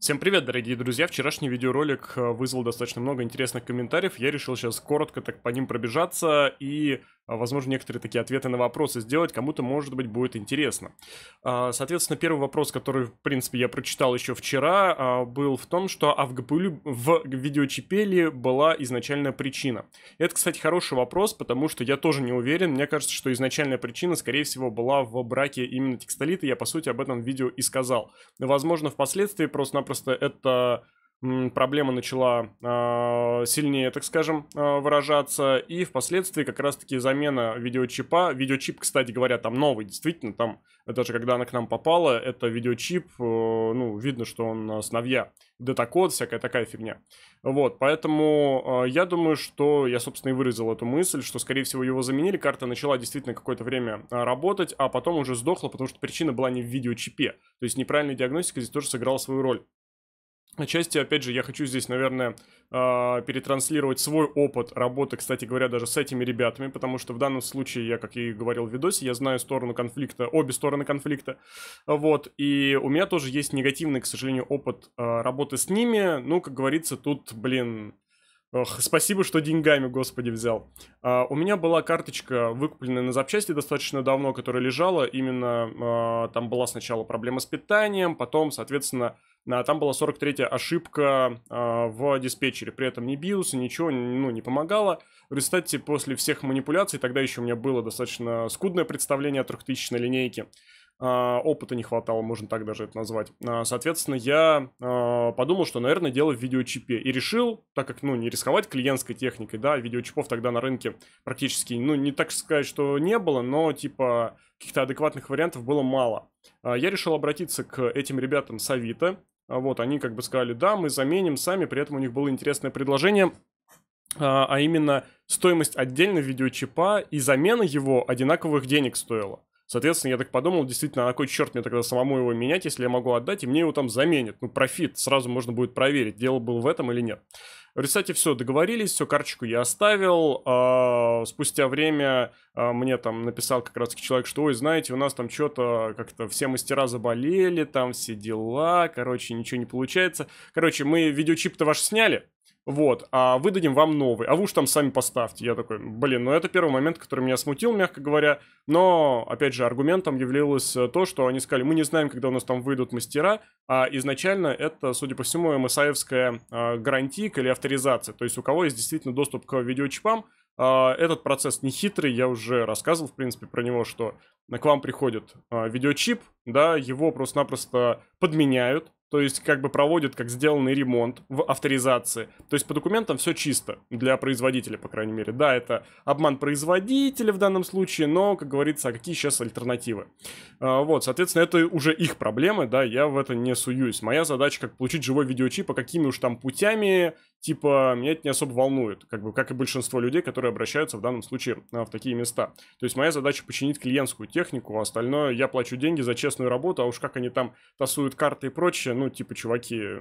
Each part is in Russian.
Всем привет, дорогие друзья! Вчерашний видеоролик э, вызвал достаточно много интересных комментариев. Я решил сейчас коротко так по ним пробежаться и, э, возможно, некоторые такие ответы на вопросы сделать. Кому-то, может быть, будет интересно. А, соответственно, первый вопрос, который, в принципе, я прочитал еще вчера, а, был в том, что а в ГПУ в видеочипе была изначальная причина? Это, кстати, хороший вопрос, потому что я тоже не уверен. Мне кажется, что изначальная причина, скорее всего, была в браке именно текстолита. Я, по сути, об этом видео и сказал. Возможно, впоследствии просто Просто-напросто это проблема начала э, сильнее, так скажем, э, выражаться, и впоследствии как раз-таки замена видеочипа, видеочип, кстати говоря, там новый, действительно, там, даже когда она к нам попала, это видеочип, э, ну, видно, что он э, сновья, датакод, всякая такая фигня. Вот, поэтому э, я думаю, что я, собственно, и выразил эту мысль, что, скорее всего, его заменили, карта начала действительно какое-то время работать, а потом уже сдохла, потому что причина была не в видеочипе, то есть неправильная диагностика здесь тоже сыграла свою роль. Отчасти, опять же, я хочу здесь, наверное, а, перетранслировать свой опыт работы, кстати говоря, даже с этими ребятами, потому что в данном случае, я, как и говорил в видосе, я знаю сторону конфликта, обе стороны конфликта, вот, и у меня тоже есть негативный, к сожалению, опыт а, работы с ними, ну, как говорится, тут, блин, Ох, спасибо, что деньгами, господи, взял. А, у меня была карточка, выкупленная на запчасти достаточно давно, которая лежала. Именно а, там была сначала проблема с питанием, потом, соответственно, а там была 43-я ошибка а, в диспетчере. При этом не BIOS, ничего ну, не помогало. В результате после всех манипуляций, тогда еще у меня было достаточно скудное представление о 3000 линейке, а, опыта не хватало, можно так даже это назвать. А, соответственно, я а, подумал, что, наверное, дело в видеочипе. И решил, так как, ну, не рисковать клиентской техникой, да, видеочипов тогда на рынке практически, ну, не так сказать, что не было, но, типа, каких-то адекватных вариантов было мало. Я решил обратиться к этим ребятам с Авито. Вот, они как бы сказали, да, мы заменим сами, при этом у них было интересное предложение, а именно стоимость отдельно видеочипа и замена его одинаковых денег стоила. Соответственно, я так подумал, действительно, а на какой черт мне тогда самому его менять, если я могу отдать, и мне его там заменят. Ну, профит, сразу можно будет проверить, дело было в этом или нет. В результате все, договорились, все, карточку я оставил. А, спустя время а, мне там написал как раз человек, что, ой, знаете, у нас там что-то как-то все мастера заболели, там все дела, короче, ничего не получается. Короче, мы видеочип-то ваш сняли, вот, а выдадим вам новый, а вы уж там сами поставьте. Я такой, блин, ну это первый момент, который меня смутил, мягко говоря, но, опять же, аргументом являлось э, то, что они сказали, мы не знаем, когда у нас там выйдут мастера, а изначально это, судя по всему, МСАевская а, гарантия или авторизация, то есть у кого есть действительно доступ к видеочипам, а, этот процесс не хитрый, я уже рассказывал, в принципе, про него, что к вам приходит а, видеочип, да, его просто-напросто подменяют, то есть как бы проводит как сделанный ремонт в авторизации. То есть по документам все чисто для производителя, по крайней мере. Да, это обман производителя в данном случае, но, как говорится, а какие сейчас альтернативы? А, вот, соответственно, это уже их проблемы, да, я в это не суюсь. Моя задача как получить живой видеочип, а какими уж там путями, типа, меня это не особо волнует, как бы, как и большинство людей, которые обращаются в данном случае а, в такие места. То есть моя задача починить клиентскую технику, а остальное я плачу деньги за честную работу, а уж как они там тасуют карты и прочее, ну, типа, чуваки,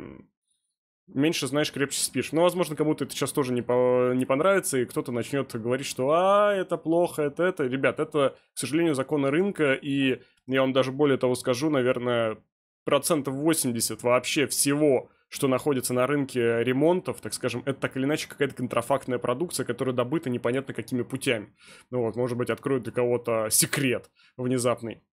меньше знаешь, крепче спишь. Но, ну, возможно, кому-то это сейчас тоже не, по, не понравится, и кто-то начнет говорить, что «а, это плохо, это это». Ребят, это, к сожалению, законы рынка, и я вам даже более того скажу, наверное, процентов 80 вообще всего, что находится на рынке ремонтов, так скажем, это так или иначе какая-то контрафактная продукция, которая добыта непонятно какими путями. Ну вот, может быть, откроют для кого-то секрет внезапный.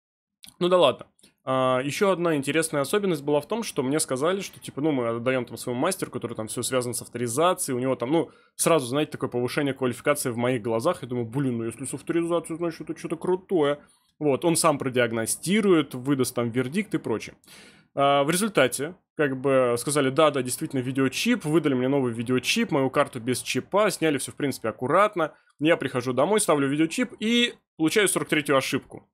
Ну да ладно. А, еще одна интересная особенность была в том, что мне сказали, что типа, ну, мы отдаем там своему мастеру, который там все связан с авторизацией, у него там, ну, сразу, знаете, такое повышение квалификации в моих глазах. Я думаю, блин, ну если с авторизацией, значит, это что-то крутое. Вот, он сам продиагностирует, выдаст там вердикт и прочее. А, в результате, как бы сказали, да, да, действительно, видеочип, выдали мне новый видеочип, мою карту без чипа, сняли все, в принципе, аккуратно. Я прихожу домой, ставлю видеочип и получаю 43-ю ошибку.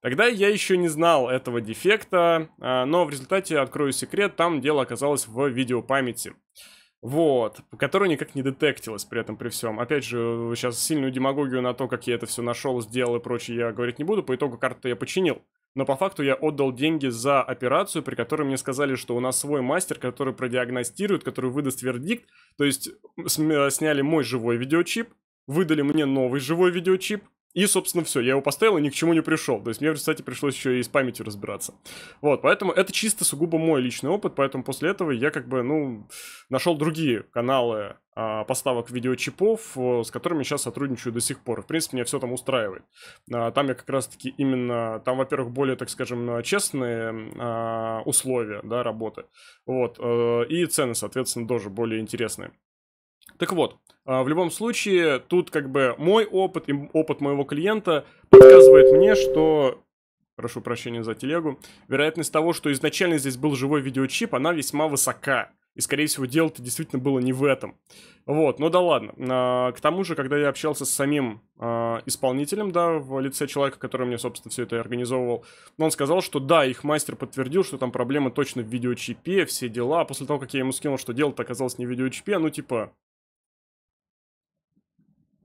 Тогда я еще не знал этого дефекта, а, но в результате, открою секрет, там дело оказалось в видеопамяти. Вот, которая никак не детектилась при этом, при всем. Опять же, сейчас сильную демагогию на то, как я это все нашел, сделал и прочее, я говорить не буду. По итогу карты я починил. Но по факту я отдал деньги за операцию, при которой мне сказали, что у нас свой мастер, который продиагностирует, который выдаст вердикт. То есть сняли мой живой видеочип, выдали мне новый живой видеочип, и, собственно, все, я его поставил и ни к чему не пришел. То есть мне кстати, пришлось еще и с памятью разбираться. Вот, поэтому это чисто сугубо мой личный опыт, поэтому после этого я как бы, ну, нашел другие каналы а, поставок видеочипов, э, с которыми сейчас сотрудничаю до сих пор. В принципе, меня все там устраивает. А, там я как раз-таки именно, там, во-первых, более, так скажем, честные а, условия да, работы. Вот. Э, и цены, соответственно, тоже более интересные. Так вот, а, в любом случае, тут как бы мой опыт и опыт моего клиента подсказывает мне, что прошу прощения за телегу, вероятность того, что изначально здесь был живой видеочип, она весьма высока. И, скорее всего, дело-то действительно было не в этом. Вот, ну да ладно. А, к тому же, когда я общался с самим а, исполнителем, да, в лице человека, который мне, собственно, все это и организовывал, он сказал, что да, их мастер подтвердил, что там проблема точно в видеочипе, все дела. А после того, как я ему скинул, что дело-то оказалось не в видеочипе, ну типа,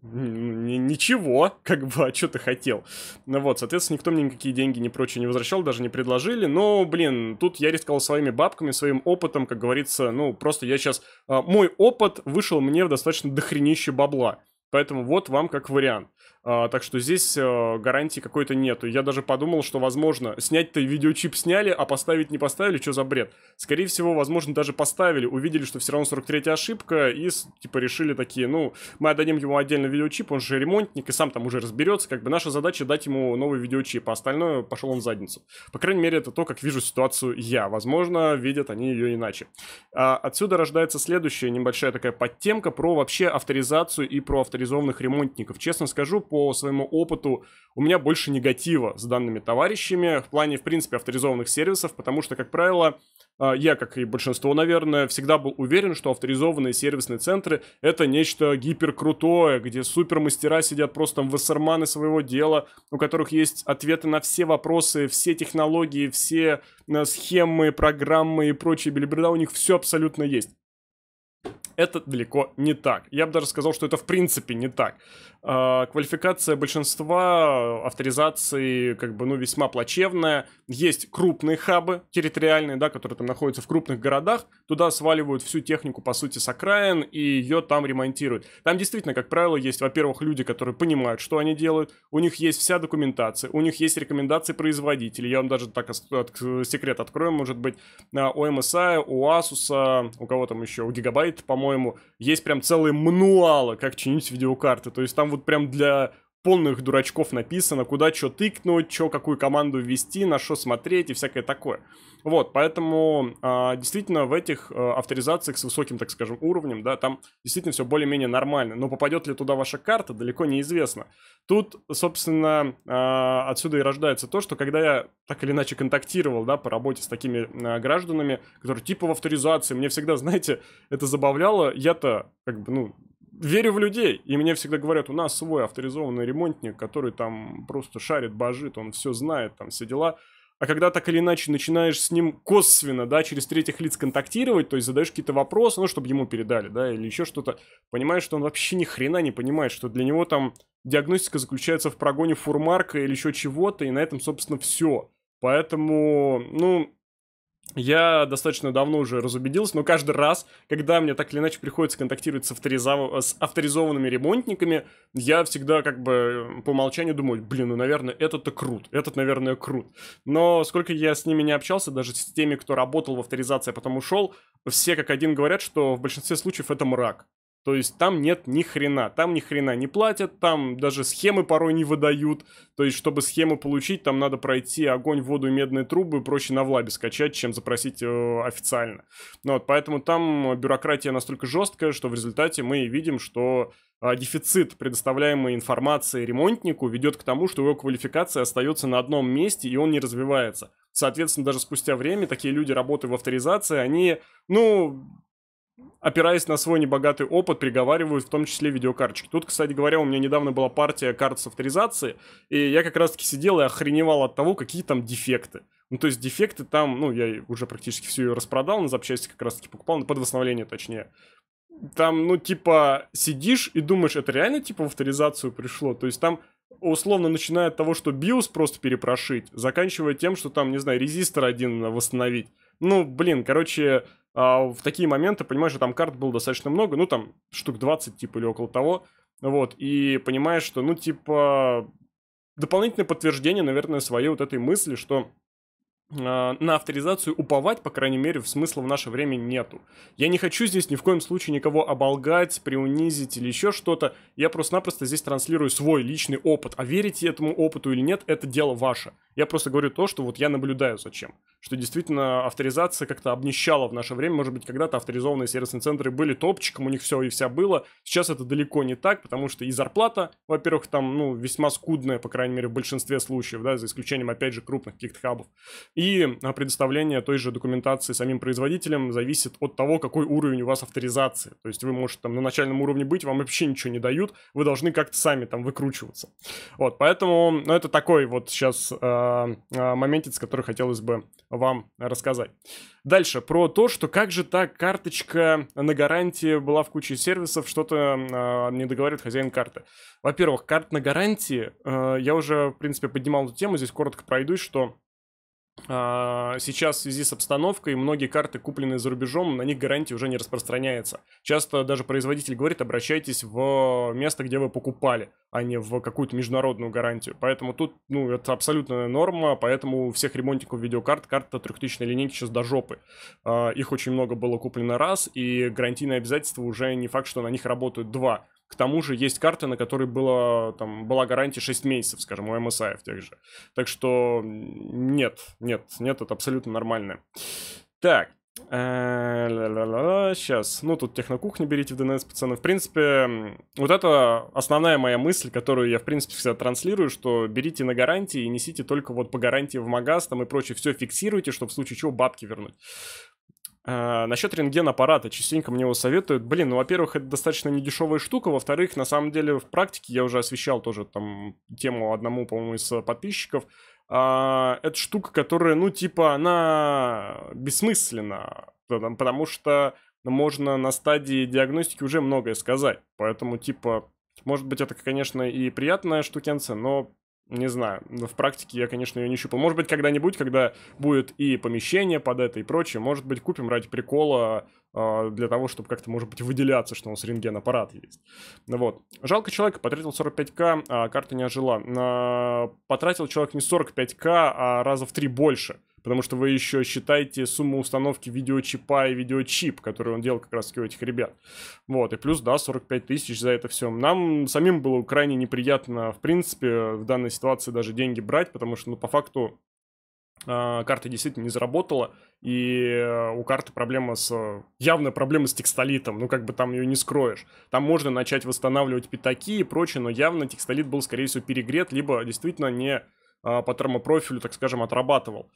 ничего, как бы, а что ты хотел? Ну вот, соответственно, никто мне никакие деньги не прочее не возвращал, даже не предложили, но, блин, тут я рисковал своими бабками, своим опытом, как говорится, ну, просто я сейчас... А, мой опыт вышел мне в достаточно дохренище бабла, поэтому вот вам как вариант. А, так что здесь а, гарантии какой-то нету. Я даже подумал, что, возможно, снять-то видеочип сняли, а поставить не поставили, что за бред? Скорее всего, возможно, даже поставили, увидели, что все равно 43-я ошибка, и, типа, решили такие, ну, мы отдадим ему отдельно видеочип, он же ремонтник, и сам там уже разберется, как бы наша задача дать ему новый видеочип, а остальное пошел он в задницу. По крайней мере, это то, как вижу ситуацию я. Возможно, видят они ее иначе. А отсюда рождается следующая небольшая такая подтемка про вообще авторизацию и про авторизованных ремонтников. Честно скажу, по своему опыту у меня больше негатива с данными товарищами в плане, в принципе, авторизованных сервисов, потому что, как правило, а, я, как и большинство, наверное, всегда был уверен, что авторизованные сервисные центры — это нечто гиперкрутое, где супермастера сидят просто в вассерманы своего дела, у которых есть ответы на все вопросы, все технологии, все э, схемы, программы и прочие билиберда, у них все абсолютно есть. Это далеко не так. Я бы даже сказал, что это в принципе не так. А, квалификация большинства авторизации как бы, ну, весьма плачевная. Есть крупные хабы территориальные, да, которые там находятся в крупных городах, туда сваливают всю технику, по сути, с окраин, и ее там ремонтируют. Там действительно, как правило, есть, во-первых, люди, которые понимают, что они делают, у них есть вся документация, у них есть рекомендации производителей. Я вам даже так секрет открою, может быть, а, у MSI, а, у Asus, у кого там еще, у Gigabyte, по-моему, есть прям целые мануалы, как чинить видеокарты. То есть там вот прям для полных дурачков написано, куда что тыкнуть, что какую команду ввести, на что смотреть и всякое такое. Вот, поэтому э, действительно в этих э, авторизациях с высоким, так скажем, уровнем, да, там действительно все более-менее нормально. Но попадет ли туда ваша карта, далеко неизвестно. Тут, собственно, э, отсюда и рождается то, что когда я так или иначе контактировал, да, по работе с такими э, гражданами, которые типа в авторизации, мне всегда, знаете, это забавляло. Я-то, как бы, ну, верю в людей. И мне всегда говорят, у нас свой авторизованный ремонтник, который там просто шарит, божит, он все знает, там все дела. А когда так или иначе начинаешь с ним косвенно, да, через третьих лиц контактировать, то есть задаешь какие-то вопросы, ну, чтобы ему передали, да, или еще что-то, понимаешь, что он вообще ни хрена не понимает, что для него там диагностика заключается в прогоне фурмарка или еще чего-то, и на этом, собственно, все. Поэтому, ну, я достаточно давно уже разубедился, но каждый раз, когда мне так или иначе приходится контактировать с, авторизов... с авторизованными ремонтниками, я всегда как бы э, по умолчанию думаю, блин, ну, наверное, этот-то крут, этот, наверное, крут. Но сколько я с ними не общался, даже с теми, кто работал в авторизации, а потом ушел, все как один говорят, что в большинстве случаев это мрак. То есть там нет ни хрена, там ни хрена не платят, там даже схемы порой не выдают. То есть, чтобы схему получить, там надо пройти огонь, воду и медные трубы, проще на влабе скачать, чем запросить э, официально. Ну, вот, поэтому там бюрократия настолько жесткая, что в результате мы видим, что э, дефицит предоставляемой информации ремонтнику ведет к тому, что его квалификация остается на одном месте, и он не развивается. Соответственно, даже спустя время такие люди, работая в авторизации, они, ну, опираясь на свой небогатый опыт, приговаривают в том числе видеокарточки. Тут, кстати говоря, у меня недавно была партия карт с авторизацией, и я как раз-таки сидел и охреневал от того, какие там дефекты. Ну, то есть дефекты там, ну, я уже практически всю ее распродал, на запчасти как раз-таки покупал, ну, под восстановление точнее. Там, ну, типа, сидишь и думаешь, это реально, типа, в авторизацию пришло? То есть там условно начиная от того, что BIOS просто перепрошить, заканчивая тем, что там, не знаю, резистор один восстановить. Ну, блин, короче, а, в такие моменты, понимаешь, что там карт было достаточно много, ну, там штук 20, типа, или около того, вот, и понимаешь, что, ну, типа, дополнительное подтверждение, наверное, своей вот этой мысли, что а, на авторизацию уповать, по крайней мере, в смысла в наше время нету. Я не хочу здесь ни в коем случае никого оболгать, приунизить или еще что-то. Я просто-напросто здесь транслирую свой личный опыт. А верите этому опыту или нет, это дело ваше. Я просто говорю то, что вот я наблюдаю зачем. Что действительно авторизация как-то обнищала в наше время. Может быть, когда-то авторизованные сервисные центры были топчиком, у них все и вся было. Сейчас это далеко не так, потому что и зарплата, во-первых, там, ну, весьма скудная, по крайней мере, в большинстве случаев, да, за исключением, опять же, крупных каких-то хабов. И а, предоставление той же документации самим производителям зависит от того, какой уровень у вас авторизации. То есть вы можете там на начальном уровне быть, вам вообще ничего не дают, вы должны как-то сами там выкручиваться. Вот, поэтому, ну, это такой вот сейчас э, моментец, который хотелось бы вам рассказать. Дальше, про то, что как же так, карточка на гарантии была в куче сервисов, что-то э, не договаривает хозяин карты. Во-первых, карт на гарантии, э, я уже, в принципе, поднимал эту тему, здесь коротко пройдусь, что а, сейчас в связи с обстановкой многие карты, купленные за рубежом, на них гарантия уже не распространяется. Часто даже производитель говорит, обращайтесь в место, где вы покупали, а не в какую-то международную гарантию. Поэтому тут, ну, это абсолютная норма, поэтому у всех ремонтников видеокарт карта трехтысячной линейки сейчас до жопы. А, их очень много было куплено раз, и гарантийные обязательства уже не факт, что на них работают два. К тому же есть карты, на которые было, там, была гарантия 6 месяцев, скажем, у MSI в тех же. Так что нет, нет, нет, это абсолютно нормально. Так, Сейчас. Э, ну, тут технокухни берите в ДНС, пацаны. В принципе, вот это основная моя мысль, которую я, в принципе, всегда транслирую, что берите на гарантии и несите только вот по гарантии в магаз там и прочее. Все фиксируйте, чтобы в случае чего бабки вернуть. А, насчет рентген-аппарата частенько мне его советуют. Блин, ну, во-первых, это достаточно недешевая штука. Во-вторых, на самом деле, в практике я уже освещал тоже там тему одному, по-моему, из подписчиков. А, это штука, которая, ну, типа, она бессмысленна. Потому что можно на стадии диагностики уже многое сказать. Поэтому, типа, может быть, это, конечно, и приятная штукенция, но не знаю, в практике я, конечно, ее не щупал. Может быть, когда-нибудь, когда будет и помещение под это, и прочее, может быть, купим ради прикола а, для того, чтобы как-то, может быть, выделяться, что у нас рентген-аппарат есть. ну Вот. Жалко человека, потратил 45к, а карта не ожила. На... Потратил человек не 45к, а раза в три больше потому что вы еще считаете сумму установки видеочипа и видеочип, который он делал как раз у этих ребят. Вот, и плюс, да, 45 тысяч за это все. Нам самим было крайне неприятно, в принципе, в данной ситуации даже деньги брать, потому что, ну, по факту, а, карта действительно не заработала, и э, у карты проблема с... Э, явная проблема с текстолитом, ну как бы там ее не скроешь. Там можно начать восстанавливать пятаки и прочее, но явно текстолит был, скорее всего, перегрет, либо действительно не а, по термопрофилю, так скажем, отрабатывал.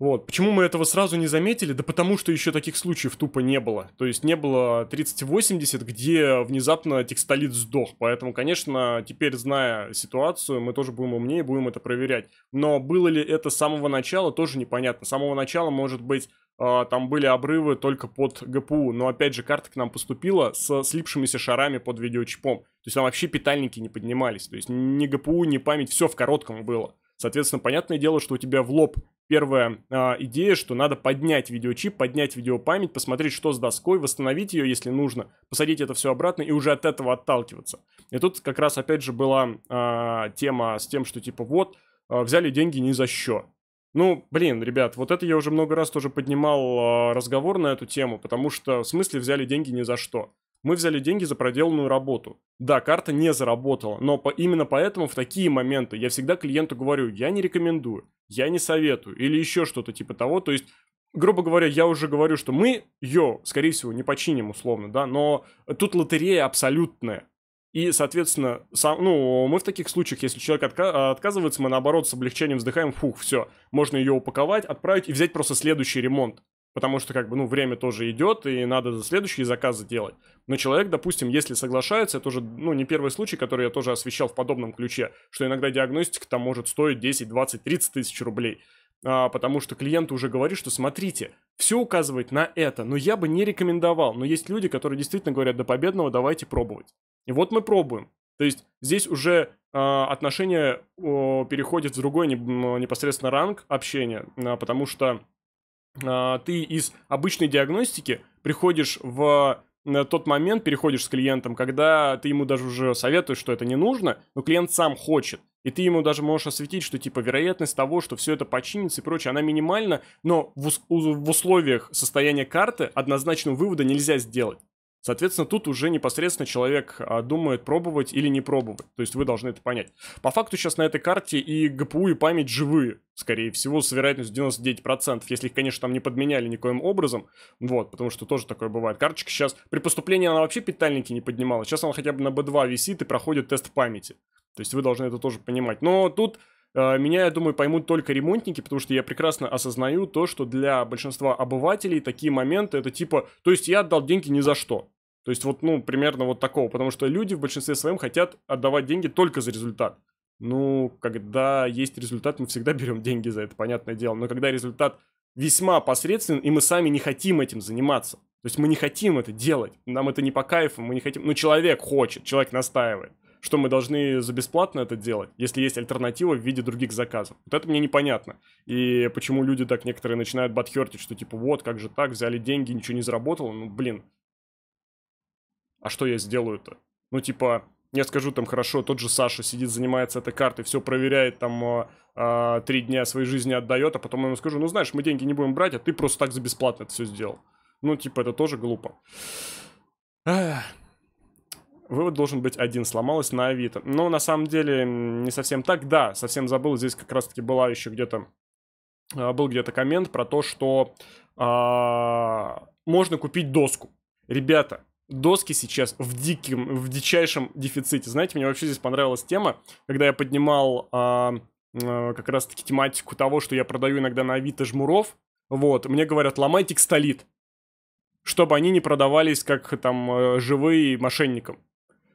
Вот. Почему мы этого сразу не заметили? Да потому что еще таких случаев тупо не было. То есть не было 3080, где внезапно текстолит сдох. Поэтому, конечно, теперь, зная ситуацию, мы тоже будем умнее, будем это проверять. Но было ли это с самого начала, тоже непонятно. С самого начала, может быть, а, там были обрывы только под ГПУ, но опять же карта к нам поступила с слипшимися шарами под видеочипом. То есть там вообще питальники не поднимались, то есть ни ГПУ, ни память, все в коротком было. Соответственно, понятное дело, что у тебя в лоб первая а, идея, что надо поднять видеочип, поднять видеопамять, посмотреть, что с доской, восстановить ее, если нужно, посадить это все обратно и уже от этого отталкиваться. И тут как раз опять же была а, тема с тем, что типа вот, а, взяли деньги ни за что. Ну, блин, ребят, вот это я уже много раз тоже поднимал а, разговор на эту тему, потому что в смысле взяли деньги ни за что мы взяли деньги за проделанную работу. Да, карта не заработала, но по, именно поэтому в такие моменты я всегда клиенту говорю, я не рекомендую, я не советую или еще что-то типа того. То есть, грубо говоря, я уже говорю, что мы ее, скорее всего, не починим условно, да, но тут лотерея абсолютная. И, соответственно, сам, ну, мы в таких случаях, если человек отка- отказывается, мы наоборот с облегчением вздыхаем, фух, все, можно ее упаковать, отправить и взять просто следующий ремонт потому что как бы, ну, время тоже идет, и надо за следующие заказы делать. Но человек, допустим, если соглашается, это уже, ну, не первый случай, который я тоже освещал в подобном ключе, что иногда диагностика там может стоить 10, 20, 30 тысяч рублей. А, потому что клиент уже говорит, что смотрите, все указывает на это, но я бы не рекомендовал. Но есть люди, которые действительно говорят, до победного давайте пробовать. И вот мы пробуем. То есть здесь уже э, отношение э, переходит в другой не, непосредственно ранг общения, э, потому что а, ты из обычной диагностики приходишь в на тот момент переходишь с клиентом, когда ты ему даже уже советуешь, что это не нужно, но клиент сам хочет. И ты ему даже можешь осветить, что типа вероятность того, что все это починится и прочее, она минимальна, но в, в условиях состояния карты однозначного вывода нельзя сделать. Соответственно, тут уже непосредственно человек а, думает, пробовать или не пробовать. То есть вы должны это понять. По факту сейчас на этой карте и ГПУ, и память живые, скорее всего, с вероятностью 99%, если их, конечно, там не подменяли никоим образом. Вот, потому что тоже такое бывает. Карточка сейчас... При поступлении она вообще питальники не поднимала. Сейчас она хотя бы на B2 висит и проходит тест памяти. То есть вы должны это тоже понимать. Но тут Э, меня, я думаю, поймут только ремонтники, потому что я прекрасно осознаю то, что для большинства обывателей такие моменты это типа, то есть я отдал деньги ни за что. То есть вот, ну, примерно вот такого, потому что люди в большинстве своем хотят отдавать деньги только за результат. Ну, когда есть результат, мы всегда берем деньги за это, понятное дело. Но когда результат весьма посредствен, и мы сами не хотим этим заниматься. То есть мы не хотим это делать, нам это не по кайфу, мы не хотим... Ну, человек хочет, человек настаивает что мы должны за бесплатно это делать, если есть альтернатива в виде других заказов. Вот это мне непонятно. И почему люди так некоторые начинают батхертить, что типа вот, как же так, взяли деньги, ничего не заработало, ну блин. А что я сделаю-то? Ну типа, я скажу там хорошо, тот же Саша сидит, занимается этой картой, все проверяет там э, три дня своей жизни отдает, а потом я ему скажу, ну знаешь, мы деньги не будем брать, а ты просто так за бесплатно это все сделал. Ну типа это тоже глупо. Ах вывод должен быть один, сломалась на Авито. Но на самом деле, не совсем так, да, совсем забыл, здесь как раз-таки была еще где-то, а, был где-то коммент про то, что а, можно купить доску. Ребята, доски сейчас в диким, в дичайшем дефиците. Знаете, мне вообще здесь понравилась тема, когда я поднимал а, а как раз-таки тематику того, что я продаю иногда на Авито жмуров, вот, мне говорят, ломайте кстолит чтобы они не продавались как там э, живые мошенникам.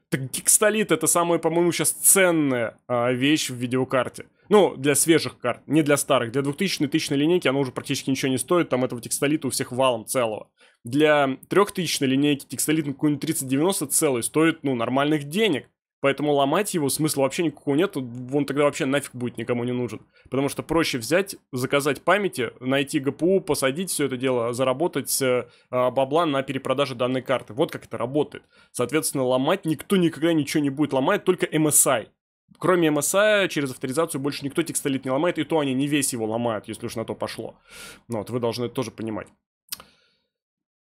Так гигстолит это самая, по-моему, сейчас ценная а, вещь в видеокарте. Ну, для свежих карт, не для старых. Для 2000 тысячной линейки оно уже практически ничего не стоит, там этого текстолита у всех валом целого. Для 3000 линейки текстолит на какую-нибудь 3090 целый стоит, ну, нормальных денег. Поэтому ломать его смысла вообще никакого нет, он тогда вообще нафиг будет никому не нужен. Потому что проще взять, заказать памяти, найти ГПУ, посадить все это дело, заработать э, бабла на перепродаже данной карты. Вот как это работает. Соответственно, ломать никто никогда ничего не будет ломать, только MSI. Кроме MSI, через авторизацию больше никто текстолит не ломает, и то они не весь его ломают, если уж на то пошло. Но ну вот вы должны это тоже понимать.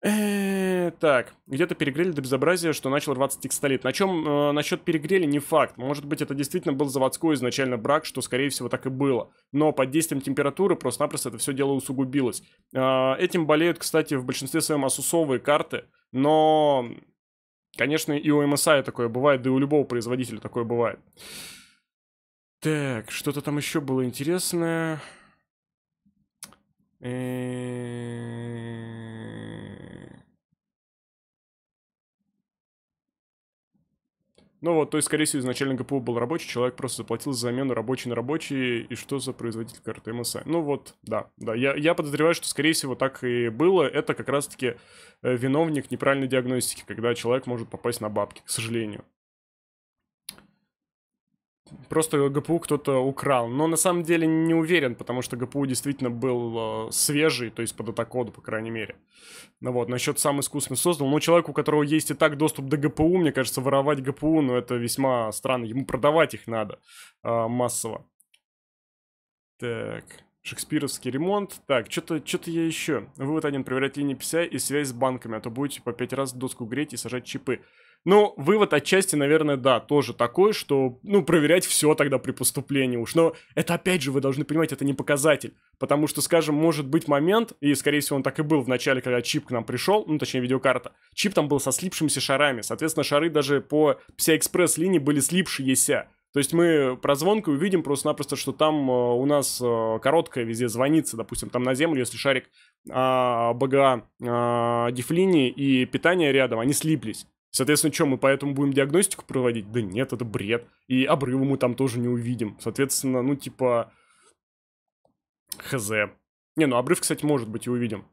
Э, так, где-то перегрели до безобразия, что начал рваться текстолит. На чем э, насчет перегрели не факт. Может быть, это действительно был заводской изначально брак, что, скорее всего, так и было. Но под действием температуры просто-напросто это все дело усугубилось. Э, этим болеют, кстати, в большинстве своем асусовые карты, но, конечно, и у MSI а такое бывает, да и у любого производителя такое бывает. Так, что-то там еще было интересное. Э Ну вот, то есть, скорее всего, изначально ГПУ был рабочий, человек просто заплатил за замену рабочий на рабочий, и что за производитель карты МСА? Ну вот, да, да, я, я подозреваю, что, скорее всего, так и было, это как раз-таки э, виновник неправильной диагностики, когда человек может попасть на бабки, к сожалению просто ГПУ кто-то украл. Но на самом деле не уверен, потому что ГПУ действительно был э, свежий, то есть по датакоду, по крайней мере. Ну вот, насчет сам искусственно создал. Но ну, человеку, у которого есть и так доступ до ГПУ, мне кажется, воровать ГПУ, ну это весьма странно. Ему продавать их надо э, массово. Так. Шекспировский ремонт. Так, что-то что я еще. Вывод один, проверять линии PCI и связь с банками, а то будете по пять раз доску греть и сажать чипы. Ну, вывод отчасти, наверное, да, тоже такой, что, ну, проверять все тогда при поступлении уж. Но это, опять же, вы должны понимать, это не показатель. Потому что, скажем, может быть момент, и, скорее всего, он так и был в начале, когда чип к нам пришел, ну, точнее, видеокарта. Чип там был со слипшимися шарами. Соответственно, шары даже по PCI-экспресс линии были слипшиеся. То есть мы прозвонку увидим просто-напросто, что там э, у нас э, короткая везде звонится, допустим, там на землю, если шарик а, БГА а, и питание рядом, они слиплись. Соответственно, что, мы поэтому будем диагностику проводить? Да нет, это бред. И обрывы мы там тоже не увидим. Соответственно, ну типа... Хз. Не, ну обрыв, кстати, может быть и увидим.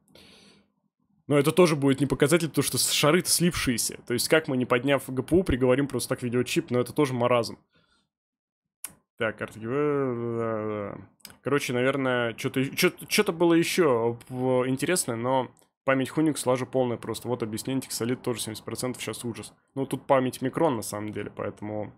Но это тоже будет не показатель, потому что шары-то слипшиеся. То есть как мы, не подняв ГПУ, приговорим просто так видеочип, но это тоже маразм. Так, RTG... Короче, наверное, что-то что было еще интересное, но память Хуник слажу полная просто. Вот объяснение, Тиксолит тоже 70%, сейчас ужас. Ну, тут память Микрон, на самом деле, поэтому...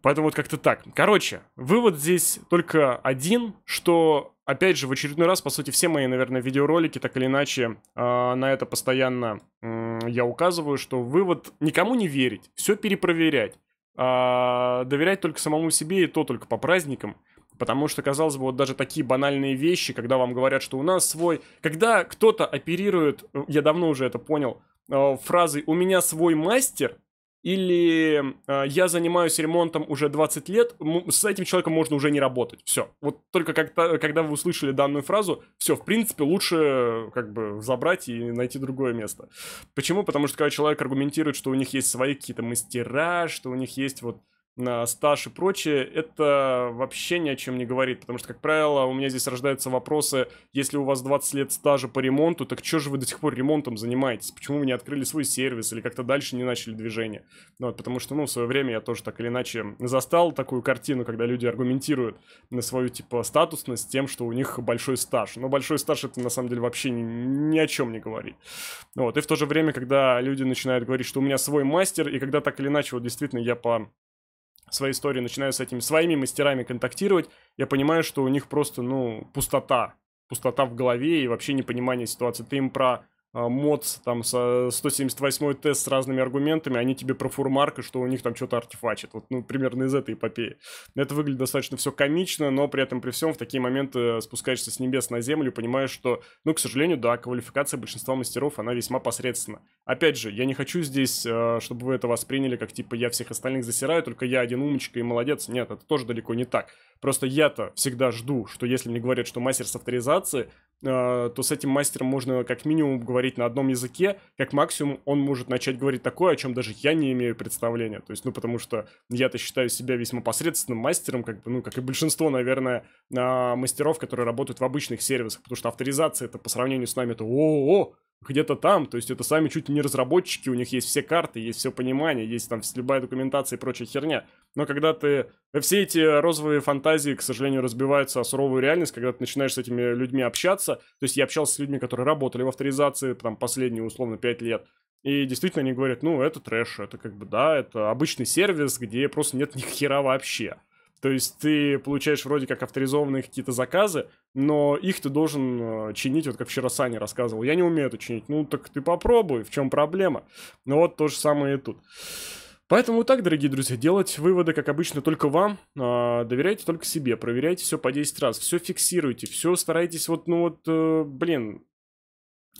Поэтому вот как-то так. Короче, вывод здесь только один, что, опять же, в очередной раз, по сути, все мои, наверное, видеоролики, так или иначе, э, на это постоянно э, я указываю, что вывод никому не верить, все перепроверять. А, доверять только самому себе и то только по праздникам. Потому что, казалось бы, вот даже такие банальные вещи, когда вам говорят, что у нас свой... Когда кто-то оперирует, э, я давно уже это понял, э, фразой «у меня свой мастер», или э, я занимаюсь ремонтом уже 20 лет, с этим человеком можно уже не работать. Все. Вот только как-то, когда вы услышали данную фразу, все, в принципе, лучше как бы забрать и найти другое место. Почему? Потому что когда человек аргументирует, что у них есть свои какие-то мастера, что у них есть вот Э, стаж и прочее, это вообще ни о чем не говорит, потому что, как правило, у меня здесь рождаются вопросы, если у вас 20 лет стажа по ремонту, так что же вы до сих пор ремонтом занимаетесь? Почему вы не открыли свой сервис или как-то дальше не начали движение? Ну, вот, потому что, ну, в свое время я тоже так или иначе застал такую картину, когда люди аргументируют на свою, типа, статусность тем, что у них большой стаж. Но большой стаж это, на самом деле, вообще ни, ни о чем не говорит. Вот, и в то же время, когда люди начинают говорить, что у меня свой мастер, и когда так или иначе, вот действительно я по свои истории, начинаю с этими своими мастерами контактировать, я понимаю, что у них просто, ну, пустота. Пустота в голове и вообще непонимание ситуации. Ты им про а, мод там со 178 тест с разными аргументами, они тебе про фурмарк и что у них там что-то артефачит. Вот, ну, примерно из этой эпопеи. Это выглядит достаточно все комично, но при этом при всем в такие моменты э, спускаешься с небес на землю, понимаешь, что, ну, к сожалению, да, квалификация большинства мастеров, она весьма посредственна. Опять же, я не хочу здесь, э, чтобы вы это восприняли как, типа, я всех остальных засираю, только я один умничка и молодец. Нет, это тоже далеко не так. Просто я-то всегда жду, что если мне говорят, что мастер с авторизацией а, то с этим мастером можно как минимум говорить на одном языке, как максимум он может начать говорить такое, о чем даже я не имею представления. То есть, ну, потому что я-то считаю себя весьма посредственным мастером, как бы, ну, как и большинство, наверное, а, мастеров, которые работают в обычных сервисах, потому что авторизация это по сравнению с нами это о, -о, -о где-то там, то есть это сами чуть ли не разработчики, у них есть все карты, есть все понимание, есть там любая документация и прочая херня. Но когда ты... Э, все эти розовые фантазии, к сожалению, разбиваются о суровую реальность, когда ты начинаешь с этими людьми общаться. То есть я общался с людьми, которые работали в авторизации, там, последние, условно, 5 лет. И действительно они говорят, ну, это трэш, это как бы, да, это обычный сервис, где просто нет ни хера вообще. То есть ты получаешь вроде как авторизованные какие-то заказы, но их ты должен э, чинить, вот как вчера Саня рассказывал. Я не умею это чинить. Ну так ты попробуй, в чем проблема? Ну вот то же самое и тут. Поэтому так, дорогие друзья, делать выводы, как обычно, только вам. Э, доверяйте только себе, проверяйте все по 10 раз, все фиксируйте, все старайтесь вот, ну вот, э, блин,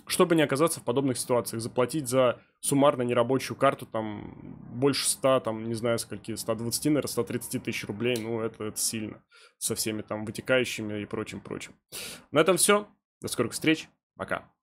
чтобы не оказаться в подобных ситуациях, заплатить за суммарно нерабочую карту там больше 100, там, не знаю, скольки, 120, наверное, 130 тысяч рублей, ну, это, это сильно, со всеми там вытекающими и прочим-прочим. На этом все, до скорых встреч, пока.